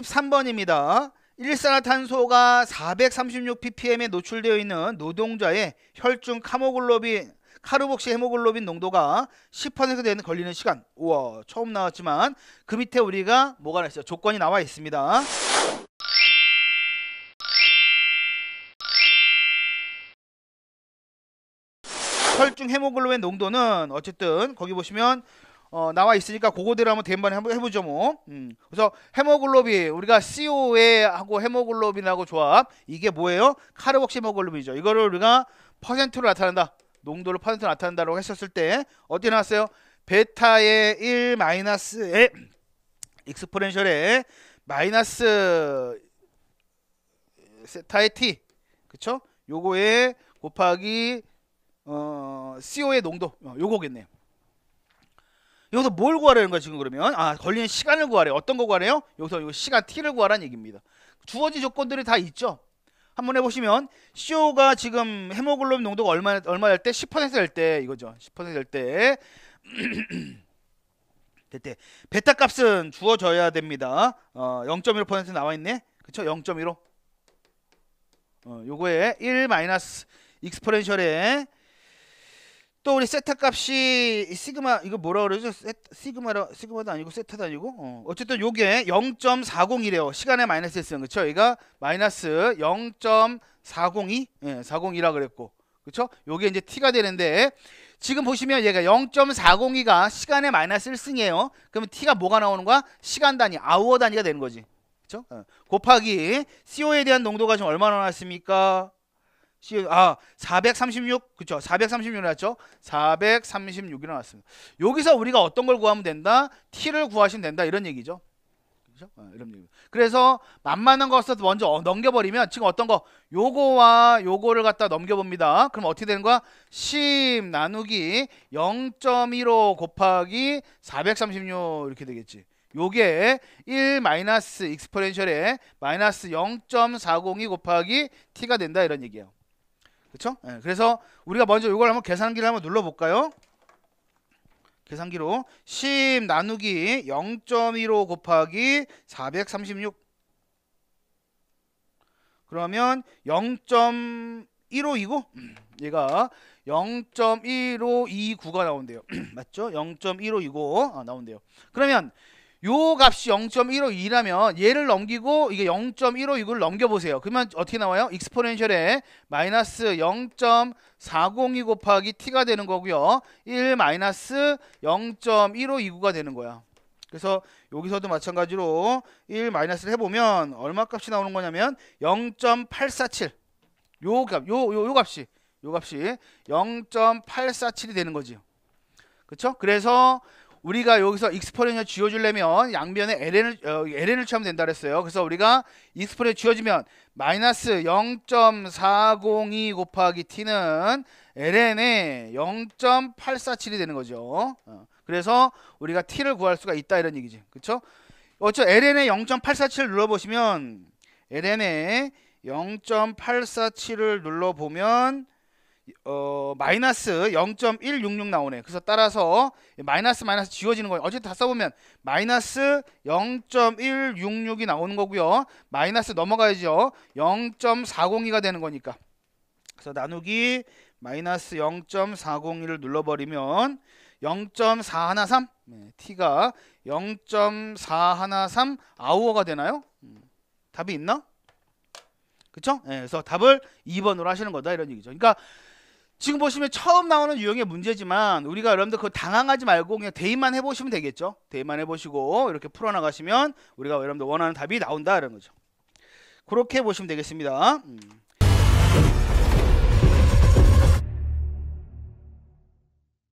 13번입니다. 일산화탄소가 436ppm에 노출되어 있는 노동자의 혈중 카모글로빈 카르복시 헤모글로빈 농도가 10% 되는 걸리는 시간 우와 처음 나왔지만 그 밑에 우리가 뭐가 나있어 조건이 나와 있습니다 혈중 헤모글로빈 농도는 어쨌든 거기 보시면 어, 나와 있으니까 그거대로 한번 대인에 한번 해보죠 뭐. 음. 그래서 헤모글로빈 우리가 COA하고 e 헤모글로빈하고 조합 이게 뭐예요? 카르복시모글로빈이죠. 이거를 우리가 퍼센트로 나타낸다. 농도를 퍼센트로 나타낸다고 했었을 때 어디 나왔어요? 베타의 1 마이너스의 익스포넨셜의 마이너스 세타의 t 그쵸? 요거에 곱하기 어, CO의 e 농도 어, 요거겠네요. 여기서 뭘 구하라는 거야 지금 그러면? 아 걸리는 시간을 구하래. 어떤 거 구하래요? 여기서 요 시간 t를 구하라는 얘기입니다. 주어진 조건들이 다 있죠. 한번 해보시면 CO가 지금 헤모글로빈 농도가 얼마 얼마 될때 10%될 때 이거죠. 10%될 때. 됐대. 베타 값은 주어져야 됩니다. 어, 0 1 나와 있네. 그쵸? 0 1 어, 요거에 1마스 익스포렌셜에 또 우리 세타 값이 시그마 이거 뭐라 그러죠? 세, 시그마라 시그마도 아니고 세타도 아니고 어. 어쨌든 요게 0 4 0이래요 시간에 마이너스 했으면 그렇죠? 얘가 마이너스 0.402 예, 402라 그랬고 그렇죠? 요게 이제 t가 되는데 지금 보시면 얘가 0.402가 시간에 마이너스 1승이에요. 그러면 t가 뭐가 나오는 거야? 시간 단위, 아워 단위가 되는 거지. 그렇죠? 어. 곱하기 CO에 대한 농도가 지금 얼마나 나왔습니까? 아436 그쵸 436이 나왔죠 436이 나왔습니다 여기서 우리가 어떤 걸 구하면 된다 T를 구하시면 된다 이런 얘기죠 그죠 아, 어, 이런 얘기 그래서 만만한 것을 먼저 어, 넘겨버리면 지금 어떤 거 요거와 요거를 갖다 넘겨봅니다 그럼 어떻게 되는 거야 10 나누기 0.15 곱하기 436 이렇게 되겠지 요게 1 마이너스 익스포넨셜의 마이너스 0.402 곱하기 t가 된다 이런 얘기예요. 그렇죠? 네, 그래서 우리가 먼저 이걸 한번 계산기를 한번 눌러볼까요? 계산기로 10 나누기 0.15 곱하기 436 그러면 0 1 5이고 얘가 0.1529가 나온대요. 맞죠? 0.1529 아, 나온대요. 그러면 요 값이 0.152라면 얘를 넘기고 이게 0.156을 넘겨보세요. 그러면 어떻게 나와요? 익스포넨셜에 마이너스 0.402 곱하기 t가 되는 거고요. 1 마이너스 0.1529가 되는 거야. 그래서 여기서도 마찬가지로 1 마이너스를 해보면 얼마 값이 나오는 거냐면 0.847요 값, 요, 요, 요 값이 요 값이 0.847이 되는 거지. 그렇죠? 그래서 우리가 여기서 익스포렌셜 지워주려면 양변에 ln을 어, ln을 취하면 된다 그랬어요. 그래서 우리가 익스포렌셜 지워주면 마이너스 0.402 곱하기 t는 ln에 0.847이 되는 거죠. 어, 그래서 우리가 t를 구할 수가 있다 이런 얘기지. 그렇죠? 어쩌 ln에 0.847을 눌러보시면 ln에 0.847을 눌러보면 어, 마이너스 0.166 나오네. 그래서 따라서 마이너스 마이너스 지워지는 거예요. 어쨌든 다 써보면 마이너스 0.166이 나오는 거고요. 마이너스 넘어가야죠. 0.402가 되는 거니까. 그래서 나누기 마이너스 0 4 0 2를 눌러버리면 0.413 네, t가 0.413 아우어가 되나요? 음, 답이 있나? 그쵸? 네, 그래서 답을 2번으로 하시는 거다 이런 얘기죠. 그러니까 지금 보시면 처음 나오는 유형의 문제지만 우리가 여러분들 그 당황하지 말고 그냥 대입만 해보시면 되겠죠. 대입만 해보시고 이렇게 풀어나가시면 우리가 여러분들 원하는 답이 나온다라는 거죠. 그렇게 보시면 되겠습니다. 음.